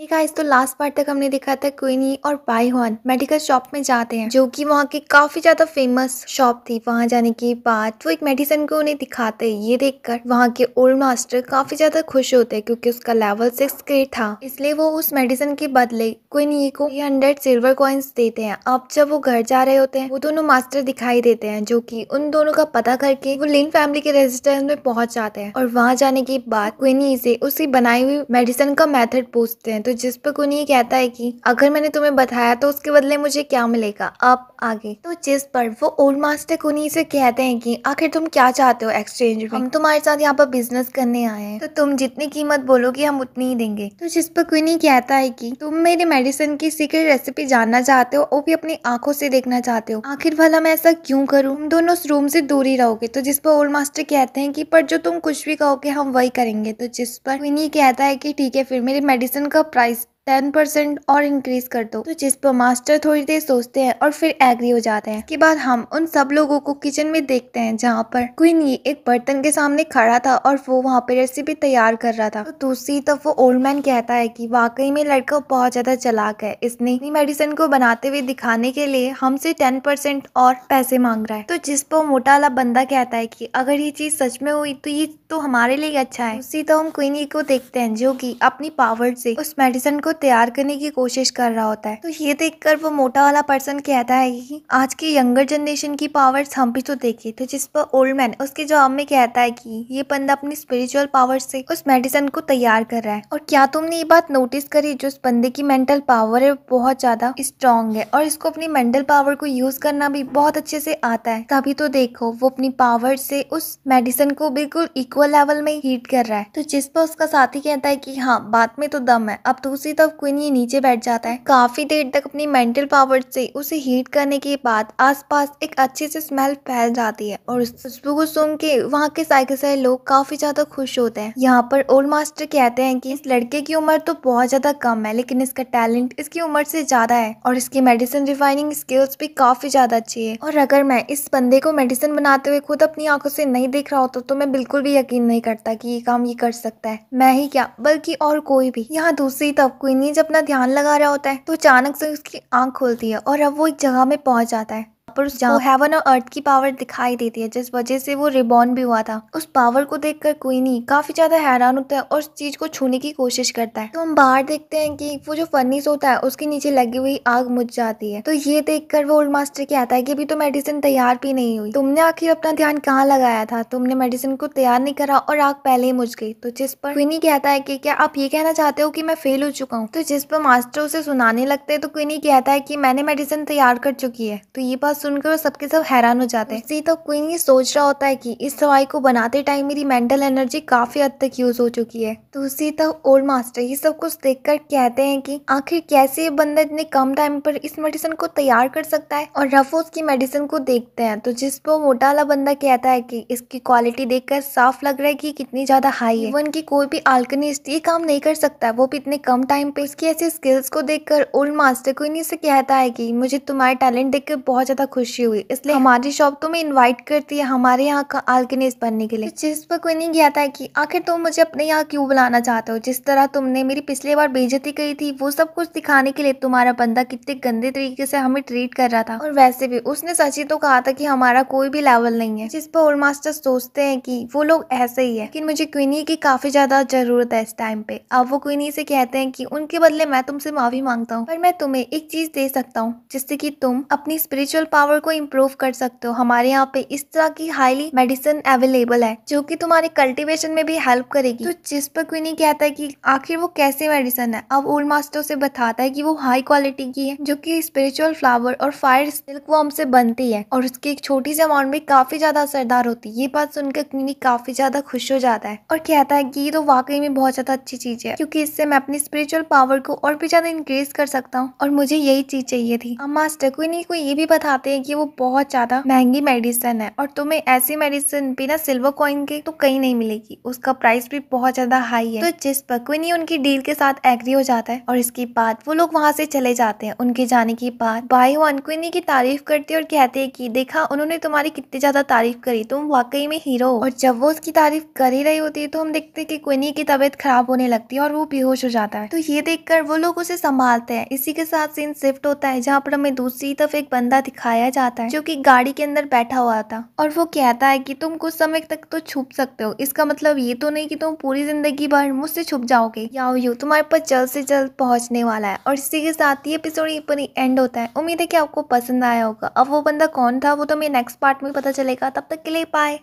हे hey guys तो last part तक हमने देखा था क्वीनी और हॉन मेडिकल शॉप में जाते हैं जो कि वहाँ की काफी ज्यादा फेमस शॉप थी वहाँ जाने के बाद वो एक मेडिसिन को उन्हें दिखाते हैं ये देखकर वहाँ के ओल्ड मास्टर काफी ज्यादा खुश होते हैं क्योंकि उसका लेवल सिक्स ग्रेड था इसलिए वो उस मेडिसिन के बदले क्विनी को थ्री हंड्रेड सिल्वर कॉइन्स देते हैं अब जब वो घर जा रहे होते हैं वो दोनों मास्टर दिखाई देते हैं जो की उन दोनों का पता करके वो लिन फैमिली के रेजिडेंट में पहुंच जाते हैं और वहाँ जाने के बाद क्विनी से उसी बनाई हुई मेडिसिन का मेथड पूछते हैं तो जिस पर ये कहता है कि अगर मैंने तुम्हें बताया तो उसके बदले मुझे क्या मिलेगा अब आगे तो जिस पर वो ओल्ड मास्टर कुनी से कहते हैं कि आखिर तुम क्या चाहते हो एक्सचेंज में हम तुम्हारे साथ यहाँ पर बिजनेस करने आए हैं तो तुम जितनी कीमत बोलोगे हम उतनी ही देंगे तो जिस पर कुनी कहता है की तुम मेरे मेडिसिन की सीक्रेट रेसिपी जानना चाहते हो और भी अपनी आंखों से देखना चाहते हो आखिर भला मैं ऐसा क्यूँ करूँ तुम दोनों उस रूम से दूर ही रहोगे तो जिस पर ओल्ड मास्टर कहते हैं की पर जो तुम कुछ भी कहोगे हम वही करेंगे तो जिस पर कुनी कहता है की ठीक है फिर मेरे मेडिसिन का price टेन परसेंट और इंक्रीज़ कर दो तो जिस पर मास्टर थोड़ी देर सोचते हैं और फिर एग्री हो जाते हैं इसके बाद हम उन सब लोगों को किचन में देखते हैं जहाँ पर क्वीन ये एक बर्तन के सामने खड़ा था और वो वहाँ पे रेसिपी तैयार कर रहा था तो दूसरी तरफ वो ओल्ड मैन कहता है कि वाकई में लड़का बहुत ज़्यादा चलाक है इसने मेडिसिन को बनाते हुए दिखाने के लिए हमसे टेन परसेंट और पैसे मांग रहा है तो जिस पर मोटा वाला बंदा कहता है की अगर ये चीज़ सच में हुई तो ये तो हमारे लिए अच्छा है उसी तो हम क्वीन को देखते हैं जो कि अपनी पावर से उस मेडिसिन को तैयार करने की कोशिश कर रहा होता है तो ये देखकर वो मोटा वाला पर्सन कहता है कि आज की यंगर जनरेशन की पावर्स हम भी तो देखे तो जिस पर ओल्ड मैन उसके जवाब में कहता है कि ये बंदा अपनी स्पिरिचुअल पावर से उस मेडिसिन को तैयार कर रहा है और क्या तुमने ये बात नोटिस करी जो उस बंदे की मेंटल पावर है बहुत ज्यादा स्ट्रांग है और इसको अपनी मेंटल पावर को यूज करना भी बहुत अच्छे से आता है तभी तो देखो वो अपनी पावर से उस मेडिसिन को बिल्कुल इक्वल लेवल में हीट कर रहा है तो जिस पर उसका साथी कहता है की हाँ बात में तो दम है अब दूसरी तो तब क्विन ये नीचे बैठ जाता है काफी देर तक अपनी मेंटल पावर से उसे हीट करने के बाद आसपास एक अच्छे से स्मेल फैल जाती है और खुशबू को सुन के वहाँ के साइकिल लोग काफी ज्यादा खुश होते हैं यहाँ पर ओल्ड मास्टर कहते हैं की इस लड़के की उम्र तो बहुत ज्यादा कम है लेकिन इसका टैलेंट इसकी उम्र से ज्यादा है और इसकी मेडिसिन रिफाइनिंग स्किल्स भी काफी ज्यादा अच्छी है और अगर मैं इस बंदे को मेडिसिन बनाते हुए खुद अपनी आंखों से नहीं देख रहा होता तो मैं बिल्कुल भी यकीन नहीं करता की ये काम ये कर सकता है मैं ही क्या बल्कि और कोई भी यहाँ दूसरी तब क्वीन मुन्नी जब अपना ध्यान लगा रहा होता है तो अचानक से उसकी आंख खोलती है और अब वो एक जगह में पहुंच जाता है पर उसको हेवन और अर्थ की पावर दिखाई देती है जिस वजह से वो रिबॉर्न भी हुआ था उस पावर को देखकर क्वीनी काफी ज्यादा हैरान होता है और उस चीज को छूने की कोशिश करता है तो हम बाहर देखते हैं कि वो जो फर्नीस होता है उसके नीचे लगी हुई आग मुझ जाती है तो ये देखकर वो ओल्ड मास्टर कहता है कि अभी तो मेडिसिन तैयार भी नहीं हुई तुमने आखिर अपना ध्यान कहाँ लगाया था तुमने मेडिसिन को तैयार नहीं करा और आग पहले ही मुझ गई तो जिस पर क्वीनी कहता है कि क्या आप ये कहना चाहते हो कि मैं फेल हो चुका हूँ तो जिस पर मास्टर उसे सुनाने लगते हैं तो क्वीनी कहता है कि मैंने मेडिसिन तैयार कर चुकी है तो ये बात सुनकर वो सबके सब हैरान हो जाते हैं इसी तो क्वीन ये सोच रहा होता है कि इस दवाई को बनाते टाइम मेरी मेंटल एनर्जी काफ़ी हद तक यूज़ हो चुकी है तो उसी तो ओल्ड मास्टर ये सब कुछ देख कहते हैं की आखिर कैसे ये बंदा इतने कम टाइम पर इस मेडिसिन को तैयार कर सकता है और रफोज उसकी मेडिसिन को देखते हैं तो जिस पर मोटा वाला बंदा कहता है की इसकी क्वालिटी देख साफ लग रहा है की कितनी ज़्यादा हाई है इवन की कोई भी आल्कनिस्ट ये काम नहीं कर सकता वो भी इतने कम टाइम पे इसकी ऐसी स्किल्स को देखकर ओल्ड मास्टर को इन्हीं से कहता है कि मुझे तुम्हारे टैलेंट देखकर बहुत ज़्यादा ज़्यादा खुशी हुई इसलिए हमारी शॉप तुम्हें इनवाइट करती है हमारे यहाँ का आर्गेनिस्ट बनने के लिए तो जिस पर कोई नहीं गया था कि आखिर तुम मुझे अपने यहाँ क्यों बुलाना चाहते हो जिस तरह तुमने मेरी पिछली बार बेजती करी थी वो सब कुछ दिखाने के लिए तुम्हारा बंदा कितने गंदे तरीके से हमें ट्रीट कर रहा था और वैसे भी उसने सची तो कहा था कि हमारा कोई भी लेवल नहीं है जिस पर और मास्टर सोचते हैं कि वो लोग ऐसे ही है लेकिन मुझे क्विनी e की काफी ज्यादा जरूरत है इस टाइम पे अब वो क्विनी e से कहते हैं कि उनके बदले मैं तुमसे माफी मांगता हूँ पर मैं तुम्हें एक चीज दे सकता हूँ जिससे कि तुम अपनी स्पिरिचुअल पावर को इम्प्रूव कर सकते हो हमारे यहाँ पे इस तरह की हाईली मेडिसिन अवेलेबल है जो कि तुम्हारे कल्टीवेशन में भी हेल्प करेगी तो जिस पर क्विनी कहता है कि आखिर वो कैसे मेडिसिन है अब ओल्ड मास्टर से बताता है कि वो हाई क्वालिटी की है जो कि स्पिरिचुअल फ्लावर और फायर वॉर्म से बनती है और उसकी एक छोटी सी अमाउंट में काफी ज्यादा असरदार होती है ये बात सुनकर क्विनी काफी ज्यादा खुश हो जाता है और कहता है कि ये तो वाकई में बहुत ज्यादा अच्छी चीज है क्योंकि इससे मैं अपनी स्पिरिचुअल पावर को और भी ज्यादा इंक्रीज कर सकता हूँ और मुझे यही चीज चाहिए थी अब मास्टर क्विनी को ये भी बताते बताते हैं कि वो बहुत ज़्यादा महंगी मेडिसिन है और तुम्हें ऐसी मेडिसिन भी ना सिल्वर कॉइन के तो कहीं नहीं मिलेगी उसका प्राइस भी बहुत ज़्यादा हाई है तो जिस पक्विनी उनकी डील के साथ एग्री हो जाता है और इसके बाद वो लोग वहाँ से चले जाते हैं उनके जाने के बाद बाई वनक्विनी की तारीफ करती है और कहते हैं की देखा उन्होंने तुम्हारी कितनी ज़्यादा तारीफ करी तुम वाकई में हीरो और जब वो उसकी तारीफ कर ही रही होती है तो हम देखते हैं कि क्विनी की तबीयत खराब होने लगती है और वो बेहोश हो जाता है तो ये देखकर वो लोग उसे संभालते हैं इसी के साथ सीन शिफ्ट होता है जहाँ पर हमें दूसरी तरफ एक बंदा दिखाया बताया जाता है जो कि गाड़ी के अंदर बैठा हुआ था और वो कहता है कि तुम कुछ समय तक तो छुप सकते हो इसका मतलब ये तो नहीं कि तुम पूरी जिंदगी भर मुझसे छुप जाओगे या यू तुम्हारे पास जल्द से जल्द पहुंचने वाला है और इसी के साथ ये एपिसोड यहीं एंड होता है उम्मीद है कि आपको पसंद आया होगा अब वो बंदा कौन था वो तो मेरे नेक्स्ट पार्ट में पता चलेगा तब तक के लिए पाए